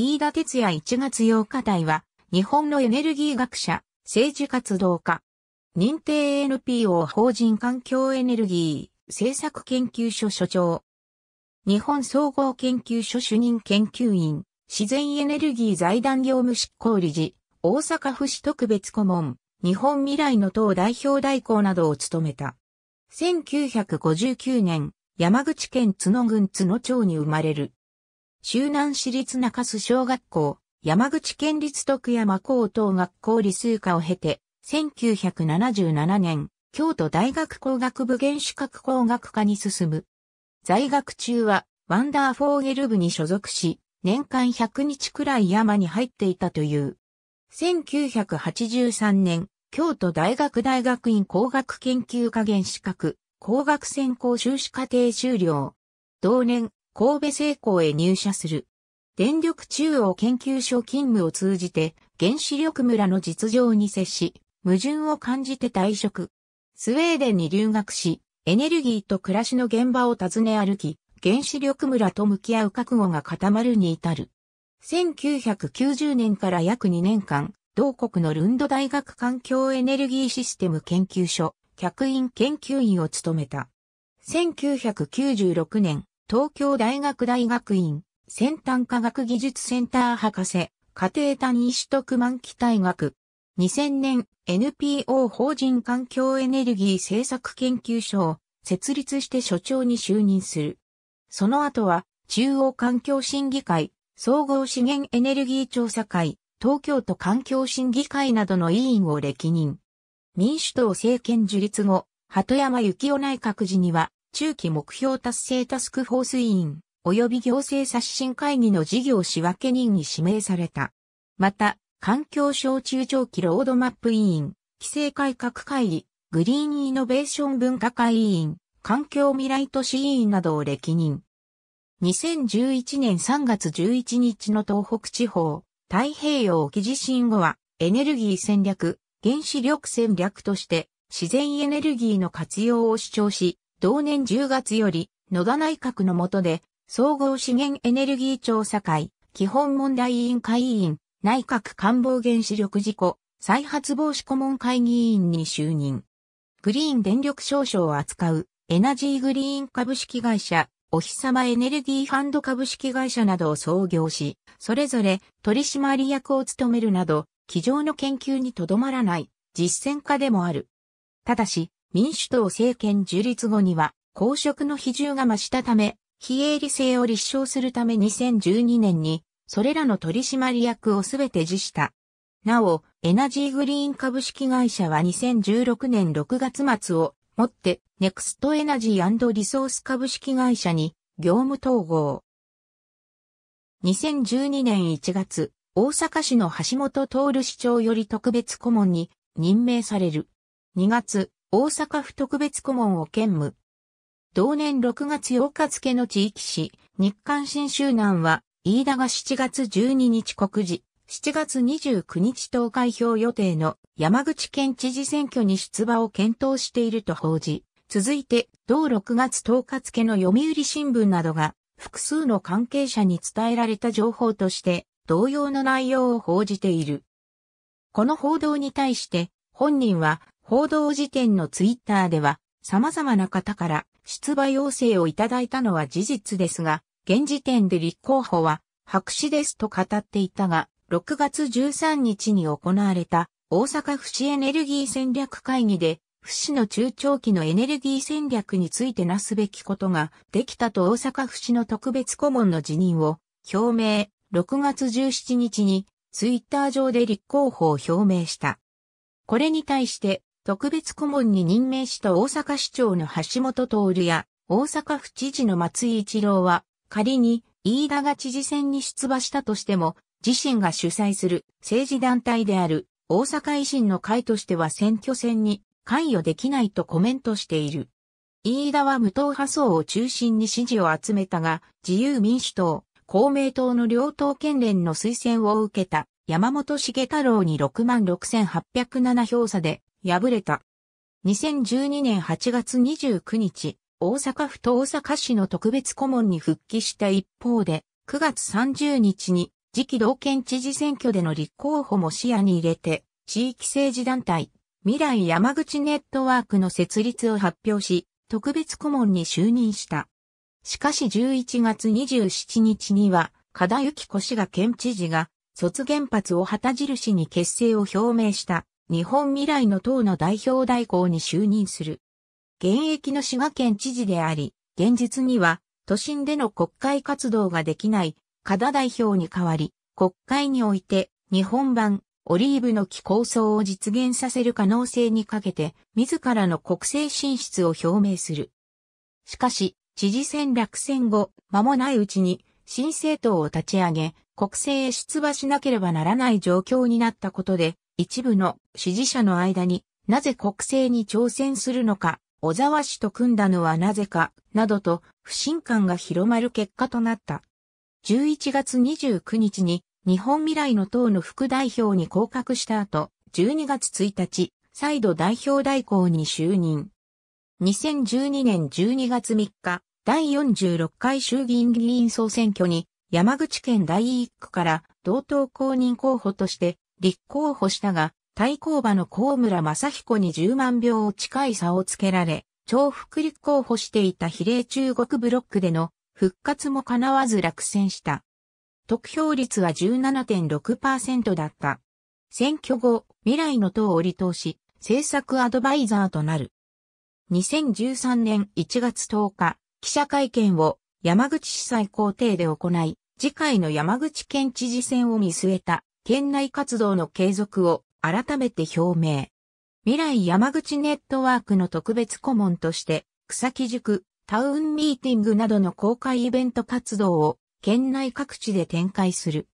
飯田哲也1月8日台は、日本のエネルギー学者、政治活動家、認定 NPO 法人環境エネルギー政策研究所所長、日本総合研究所主任研究員、自然エネルギー財団業務執行理事、大阪府市特別顧問、日本未来の党代表代行などを務めた。1959年、山口県津野郡津野町に生まれる。周南市立中洲小学校、山口県立徳山高等学校理数科を経て、1977年、京都大学工学部原子核工学科に進む。在学中は、ワンダーフォーゲル部に所属し、年間100日くらい山に入っていたという。1983年、京都大学大学院工学研究科原子核、工学専攻修士課程修了。同年、神戸製鋼へ入社する。電力中央研究所勤務を通じて、原子力村の実情に接し、矛盾を感じて退職。スウェーデンに留学し、エネルギーと暮らしの現場を訪ね歩き、原子力村と向き合う覚悟が固まるに至る。1990年から約2年間、同国のルンド大学環境エネルギーシステム研究所、客員研究員を務めた。1996年、東京大学大学院、先端科学技術センター博士、家庭単位取得満期大学。2000年、NPO 法人環境エネルギー政策研究所を設立して所長に就任する。その後は、中央環境審議会、総合資源エネルギー調査会、東京都環境審議会などの委員を歴任。民主党政権樹立後、鳩山幸夫内閣時には、中期目標達成タスクフォース委員、及び行政刷新会議の事業仕分け人に指名された。また、環境省中長期ロードマップ委員、規制改革会議、グリーンイノベーション分科会委員、環境未来都市委員などを歴任。2011年3月11日の東北地方、太平洋沖地震後は、エネルギー戦略、原子力戦略として、自然エネルギーの活用を主張し、同年10月より、野田内閣の下で、総合資源エネルギー調査会、基本問題委員会委員、内閣官房原子力事故、再発防止顧問会議委員に就任。グリーン電力証書を扱う、エナジーグリーン株式会社、お日様エネルギーファンド株式会社などを創業し、それぞれ取締役を務めるなど、机上の研究にとどまらない実践家でもある。ただし、民主党政権樹立後には、公職の比重が増したため、非営利性を立証するため2012年に、それらの取締役をすべて辞した。なお、エナジーグリーン株式会社は2016年6月末をもって、ネクストエナジーリソース株式会社に業務統合。2012年1月、大阪市の橋本徹市長より特別顧問に任命される。2月、大阪府特別顧問を兼務。同年6月8日付の地域紙、日刊新州南は、飯田が7月12日告示、7月29日投開票予定の山口県知事選挙に出馬を検討していると報じ、続いて、同6月10日付の読売新聞などが、複数の関係者に伝えられた情報として、同様の内容を報じている。この報道に対して、本人は報道時点のツイッターでは、様々な方から出馬要請をいただいたのは事実ですが、現時点で立候補は白紙ですと語っていたが、6月13日に行われた大阪府市エネルギー戦略会議で、府市の中長期のエネルギー戦略についてなすべきことができたと大阪府市の特別顧問の辞任を表明、6月17日にツイッター上で立候補を表明した。これに対して特別顧問に任命した大阪市長の橋本徹や大阪府知事の松井一郎は仮に飯田が知事選に出馬したとしても自身が主催する政治団体である大阪維新の会としては選挙戦に関与できないとコメントしている。飯田は無党派層を中心に支持を集めたが、自由民主党、公明党の両党県連の推薦を受けた山本茂太郎に66,807票差で敗れた。2012年8月29日、大阪府と大阪市の特別顧問に復帰した一方で、9月30日に次期道県知事選挙での立候補も視野に入れて、地域政治団体、未来山口ネットワークの設立を発表し、特別顧問に就任した。しかし11月27日には、加田幸子氏が県知事が、卒原発を旗印に結成を表明した日本未来の党の代表代行に就任する。現役の滋賀県知事であり、現実には都心での国会活動ができない加田代表に代わり、国会において日本版オリーブの木構想を実現させる可能性にかけて、自らの国政進出を表明する。しかし、知事選落選後、間もないうちに、新政党を立ち上げ、国政へ出馬しなければならない状況になったことで、一部の支持者の間になぜ国政に挑戦するのか、小沢氏と組んだのはなぜか、などと不信感が広まる結果となった。11月29日に日本未来の党の副代表に降格した後、12月1日、再度代表代行に就任。2012年12月3日、第46回衆議院議員総選挙に山口県第1区から同等公認候補として立候補したが、対抗馬の高村正彦に10万票近い差をつけられ、重複立候補していた比例中国ブロックでの復活も叶わず落選した。得票率は17.6%だった。選挙後、未来の党を離党し、政策アドバイザーとなる。2013年1月10日、記者会見を山口市裁公庭で行い、次回の山口県知事選を見据えた県内活動の継続を改めて表明。未来山口ネットワークの特別顧問として、草木塾、タウンミーティングなどの公開イベント活動を県内各地で展開する。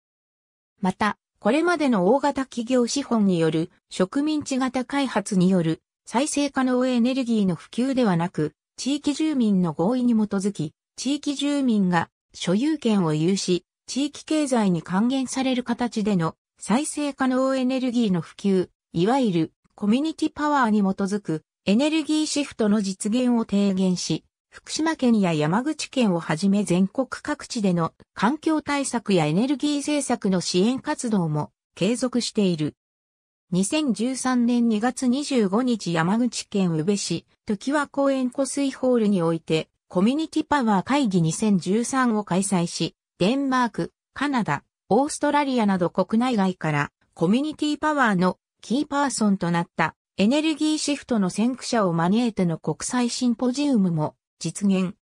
また、これまでの大型企業資本による植民地型開発による再生可能エネルギーの普及ではなく、地域住民の合意に基づき、地域住民が所有権を有し、地域経済に還元される形での再生可能エネルギーの普及、いわゆるコミュニティパワーに基づくエネルギーシフトの実現を提言し、福島県や山口県をはじめ全国各地での環境対策やエネルギー政策の支援活動も継続している。2013年2月25日山口県宇部市、時は公園湖水ホールにおいて、コミュニティパワー会議2013を開催し、デンマーク、カナダ、オーストラリアなど国内外からコミュニティパワーのキーパーソンとなったエネルギーシフトの先駆者を招いての国際シンポジウムも実現。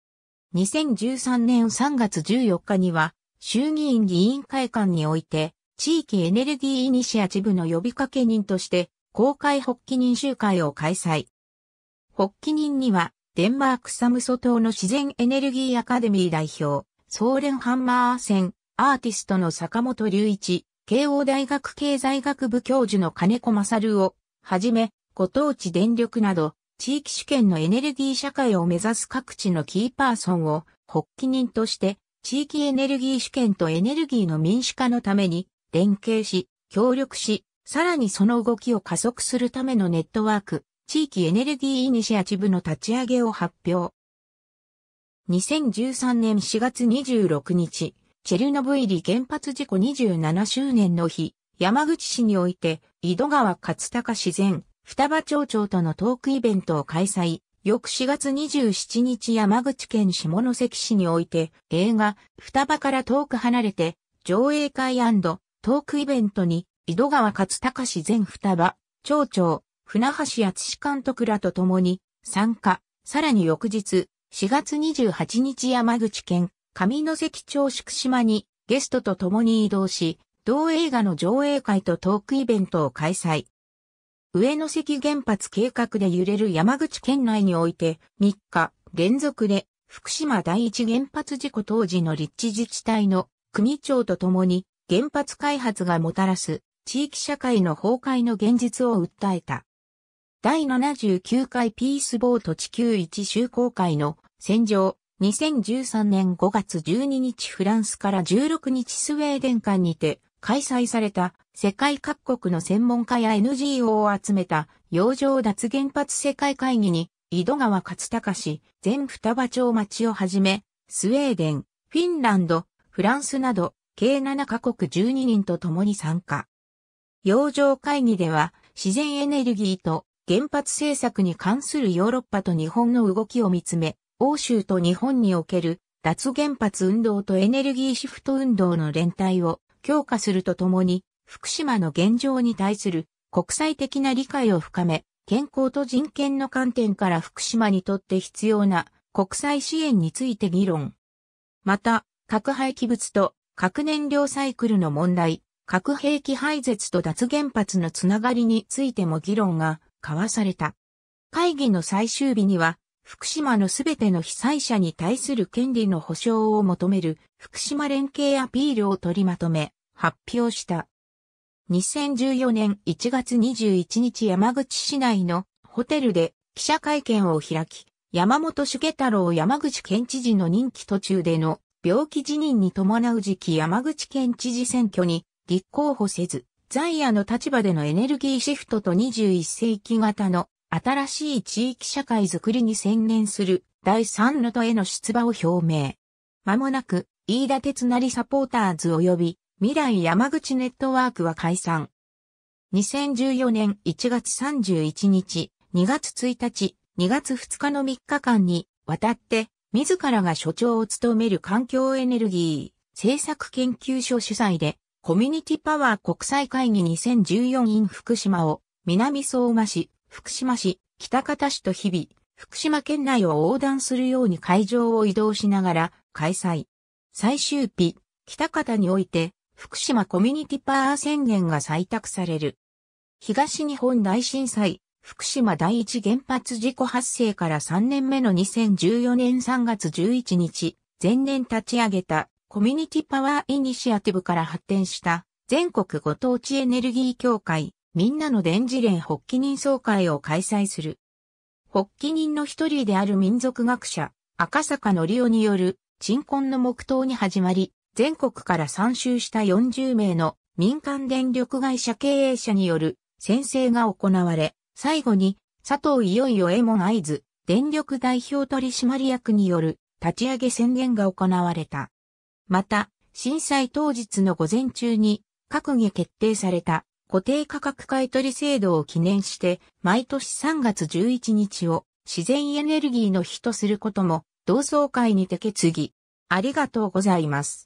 2013年3月14日には衆議院議員会館において地域エネルギーイニシアチブの呼びかけ人として公開発起人集会を開催。発起人にはデンマークサムソ島の自然エネルギーアカデミー代表、ソーレンハンマーセン、アーティストの坂本隆一、慶応大学経済学部教授の金子勝を、はじめ、ご当地電力など、地域主権のエネルギー社会を目指す各地のキーパーソンを、発起人として、地域エネルギー主権とエネルギーの民主化のために、連携し、協力し、さらにその動きを加速するためのネットワーク、地域エネルギーイニシアチブの立ち上げを発表。2013年4月26日、チェルノブイリ原発事故27周年の日、山口市において、井戸川勝隆自然、双葉町長とのトークイベントを開催。翌4月27日山口県下関市において、映画、双葉から遠く離れて、上映会トークイベントに、井戸川勝隆前双葉、町長、船橋厚監督らと共に、参加。さらに翌日、4月28日山口県上関町宿島にゲストと共に移動し、同映画の上映会とトークイベントを開催。上関原発計画で揺れる山口県内において、3日連続で福島第一原発事故当時の立地自治体の組長と共に原発開発がもたらす地域社会の崩壊の現実を訴えた。第79回ピースボート地球一周公開の戦場2013年5月12日フランスから16日スウェーデン間にて開催された世界各国の専門家や NGO を集めた洋上脱原発世界会議に井戸川勝隆氏、全双葉町町をはじめ、スウェーデン、フィンランド、フランスなど計7カ国12人と共に参加。洋上会議では自然エネルギーと原発政策に関するヨーロッパと日本の動きを見つめ、欧州と日本における脱原発運動とエネルギーシフト運動の連帯を強化するとともに、福島の現状に対する国際的な理解を深め、健康と人権の観点から福島にとって必要な国際支援について議論。また、核廃棄物と核燃料サイクルの問題、核兵器廃絶と脱原発のつながりについても議論が交わされた。会議の最終日には、福島のすべての被災者に対する権利の保障を求める福島連携アピールを取りまとめ、発表した。2014年1月21日山口市内のホテルで記者会見を開き、山本茂太郎山口県知事の任期途中での病気辞任に伴う時期山口県知事選挙に立候補せず、在野の立場でのエネルギーシフトと21世紀型の新しい地域社会づくりに専念する第3の都への出馬を表明。まもなく、飯田鉄成サポーターズ及び未来山口ネットワークは解散。2014年1月31日、2月1日、2月2日の3日間にわたって、自らが所長を務める環境エネルギー政策研究所主催で、コミュニティパワー国際会議2014 in 福島を南相馬市福島市、北方市と日々、福島県内を横断するように会場を移動しながら開催。最終日、北方において、福島コミュニティパワー宣言が採択される。東日本大震災、福島第一原発事故発生から3年目の2014年3月11日、前年立ち上げたコミュニティパワーイニシアティブから発展した全国ご当地エネルギー協会みんなの電磁連発起人総会を開催する。発起人の一人である民族学者、赤坂のりおによる、鎮魂の黙祷に始まり、全国から参集した40名の民間電力会社経営者による宣誓が行われ、最後に佐藤いよいよエモン合図電力代表取締役による立ち上げ宣言が行われた。また、震災当日の午前中に閣議決定された固定価格買取制度を記念して、毎年3月11日を自然エネルギーの日とすることも、同窓会にて決議。ありがとうございます。